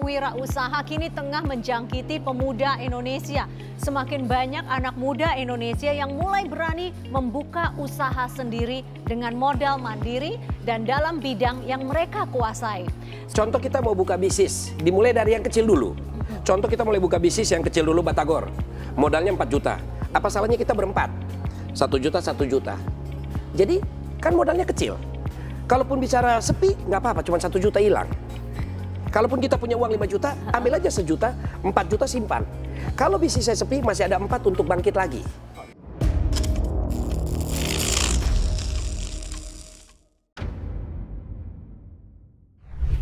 wirausaha kini tengah menjangkiti pemuda Indonesia. Semakin banyak anak muda Indonesia yang mulai berani membuka usaha sendiri dengan modal mandiri dan dalam bidang yang mereka kuasai. Contoh kita mau buka bisnis, dimulai dari yang kecil dulu. Contoh kita mulai buka bisnis yang kecil dulu Batagor. Modalnya 4 juta. Apa salahnya kita berempat? 1 juta, 1 juta. Jadi kan modalnya kecil. Kalaupun bicara sepi, nggak apa-apa, cuma satu juta hilang. Kalaupun kita punya uang 5 juta, ambil aja sejuta, 4 juta simpan. Kalau bisnis saya sepi, masih ada 4 untuk bangkit lagi.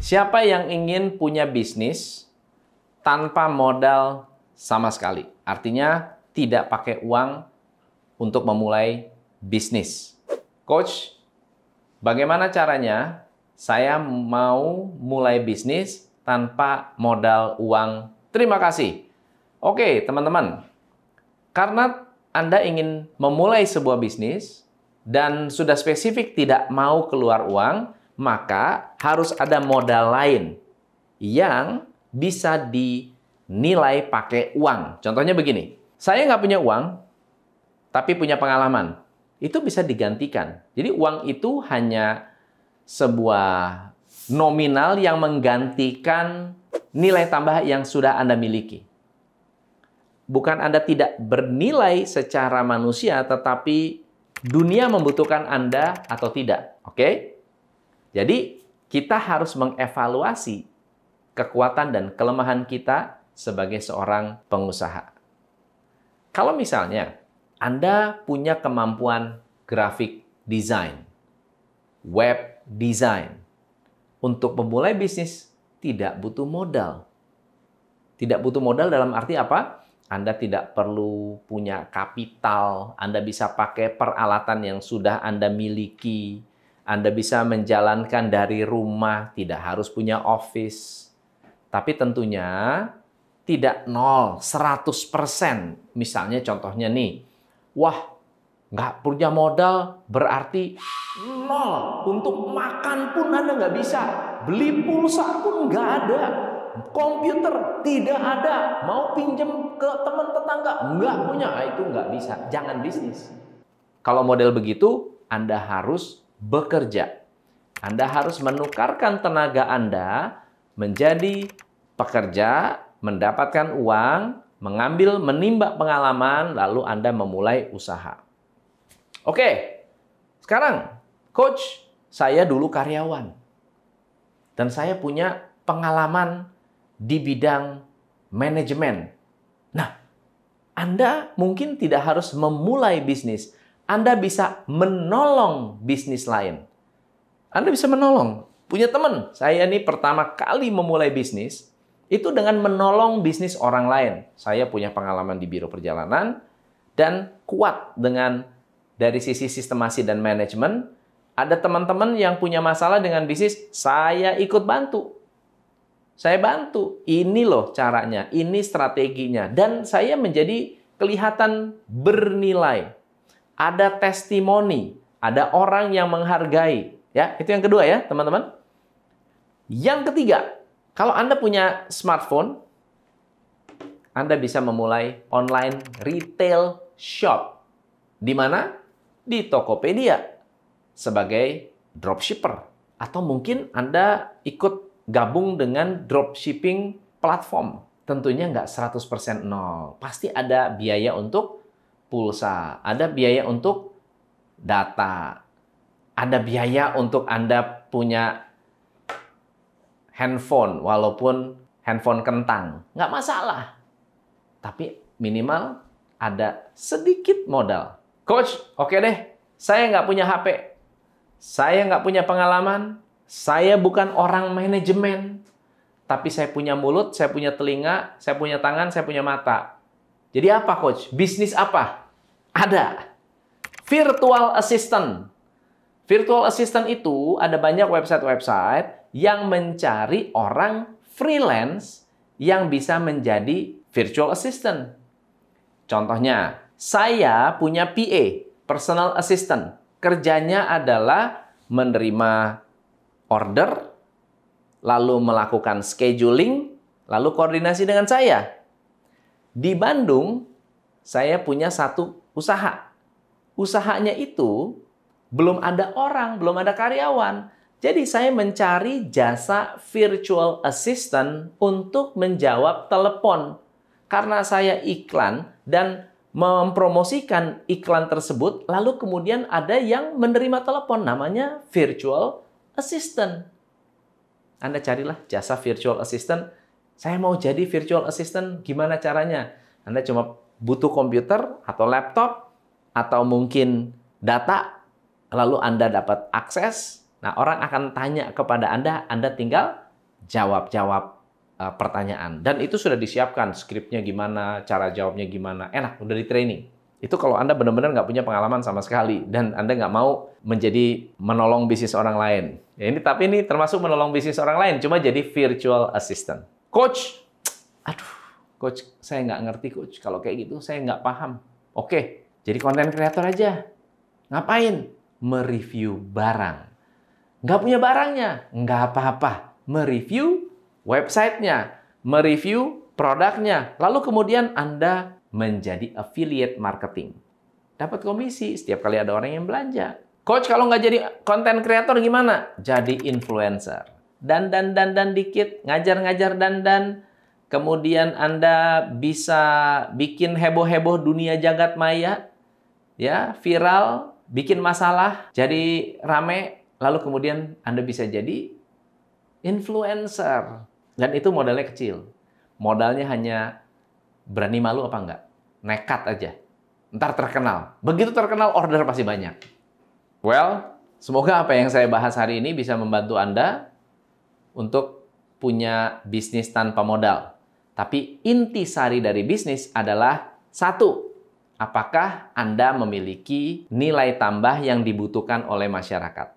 Siapa yang ingin punya bisnis tanpa modal sama sekali? Artinya tidak pakai uang untuk memulai bisnis. Coach, bagaimana caranya saya mau mulai bisnis tanpa modal uang. Terima kasih. Oke, teman-teman. Karena Anda ingin memulai sebuah bisnis dan sudah spesifik tidak mau keluar uang, maka harus ada modal lain yang bisa dinilai pakai uang. Contohnya begini, saya nggak punya uang, tapi punya pengalaman. Itu bisa digantikan. Jadi uang itu hanya sebuah nominal yang menggantikan nilai tambah yang sudah Anda miliki. Bukan Anda tidak bernilai secara manusia, tetapi dunia membutuhkan Anda atau tidak. Oke, jadi kita harus mengevaluasi kekuatan dan kelemahan kita sebagai seorang pengusaha. Kalau misalnya Anda punya kemampuan grafik desain, web design, untuk memulai bisnis tidak butuh modal. Tidak butuh modal dalam arti apa? Anda tidak perlu punya kapital, Anda bisa pakai peralatan yang sudah Anda miliki, Anda bisa menjalankan dari rumah, tidak harus punya office. Tapi tentunya tidak nol, 100%. Misalnya contohnya nih, wah Nggak punya modal berarti nol. Untuk makan pun Anda nggak bisa. Beli pulsa pun nggak ada. Komputer tidak ada. Mau pinjam ke teman tetangga nggak punya. Ah, itu nggak bisa. Jangan bisnis. Kalau model begitu, Anda harus bekerja. Anda harus menukarkan tenaga Anda menjadi pekerja, mendapatkan uang, mengambil, menimba pengalaman, lalu Anda memulai usaha. Oke, sekarang coach, saya dulu karyawan. Dan saya punya pengalaman di bidang manajemen. Nah, Anda mungkin tidak harus memulai bisnis. Anda bisa menolong bisnis lain. Anda bisa menolong. Punya teman, saya ini pertama kali memulai bisnis, itu dengan menolong bisnis orang lain. Saya punya pengalaman di biro perjalanan dan kuat dengan dari sisi sistemasi dan manajemen, ada teman-teman yang punya masalah dengan bisnis, saya ikut bantu. Saya bantu. Ini loh caranya, ini strateginya. Dan saya menjadi kelihatan bernilai. Ada testimoni, ada orang yang menghargai. Ya, itu yang kedua ya, teman-teman. Yang ketiga, kalau Anda punya smartphone, Anda bisa memulai online retail shop. Di mana? di Tokopedia sebagai dropshipper. Atau mungkin Anda ikut gabung dengan dropshipping platform. Tentunya nggak 100% nol. Pasti ada biaya untuk pulsa, ada biaya untuk data, ada biaya untuk Anda punya handphone, walaupun handphone kentang. Nggak masalah. Tapi minimal ada sedikit modal Coach, oke okay deh, saya nggak punya HP. Saya nggak punya pengalaman. Saya bukan orang manajemen. Tapi saya punya mulut, saya punya telinga, saya punya tangan, saya punya mata. Jadi apa coach? Bisnis apa? Ada. Virtual assistant. Virtual assistant itu ada banyak website-website yang mencari orang freelance yang bisa menjadi virtual assistant. Contohnya, saya punya PA, personal assistant. Kerjanya adalah menerima order, lalu melakukan scheduling, lalu koordinasi dengan saya. Di Bandung, saya punya satu usaha. Usahanya itu belum ada orang, belum ada karyawan. Jadi saya mencari jasa virtual assistant untuk menjawab telepon. Karena saya iklan dan mempromosikan iklan tersebut, lalu kemudian ada yang menerima telepon namanya virtual assistant. Anda carilah jasa virtual assistant. Saya mau jadi virtual assistant, gimana caranya? Anda cuma butuh komputer atau laptop atau mungkin data, lalu Anda dapat akses. Nah, orang akan tanya kepada Anda, Anda tinggal jawab-jawab Eh, pertanyaan dan itu sudah disiapkan skripnya gimana, cara jawabnya gimana, enak udah di training. Itu kalau Anda benar-benar nggak punya pengalaman sama sekali dan Anda nggak mau menjadi menolong bisnis orang lain. Ya ini tapi ini termasuk menolong bisnis orang lain, cuma jadi virtual assistant. Coach, aduh, coach saya nggak ngerti coach. Kalau kayak gitu saya nggak paham. Oke, jadi konten kreator aja. Ngapain? Mereview barang. Nggak punya barangnya, nggak apa-apa. Mereview websitenya, mereview produknya, lalu kemudian Anda menjadi affiliate marketing. Dapat komisi setiap kali ada orang yang belanja. Coach, kalau nggak jadi konten kreator gimana? Jadi influencer. Dan dan dan dan dikit, ngajar-ngajar dan dan. Kemudian Anda bisa bikin heboh-heboh dunia jagat maya, ya viral, bikin masalah, jadi rame, lalu kemudian Anda bisa jadi influencer. Dan itu modalnya kecil. Modalnya hanya berani malu apa enggak. Nekat aja. Ntar terkenal. Begitu terkenal, order pasti banyak. Well, semoga apa yang saya bahas hari ini bisa membantu Anda untuk punya bisnis tanpa modal. Tapi inti sari dari bisnis adalah satu, apakah Anda memiliki nilai tambah yang dibutuhkan oleh masyarakat?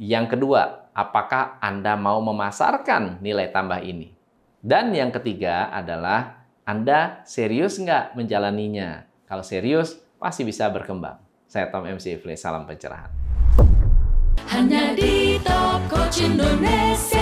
Yang kedua, apakah Anda mau memasarkan nilai tambah ini. Dan yang ketiga adalah Anda serius nggak menjalaninya? Kalau serius, pasti bisa berkembang. Saya Tom MC Ifle, salam pencerahan. Hanya di Top Coach Indonesia.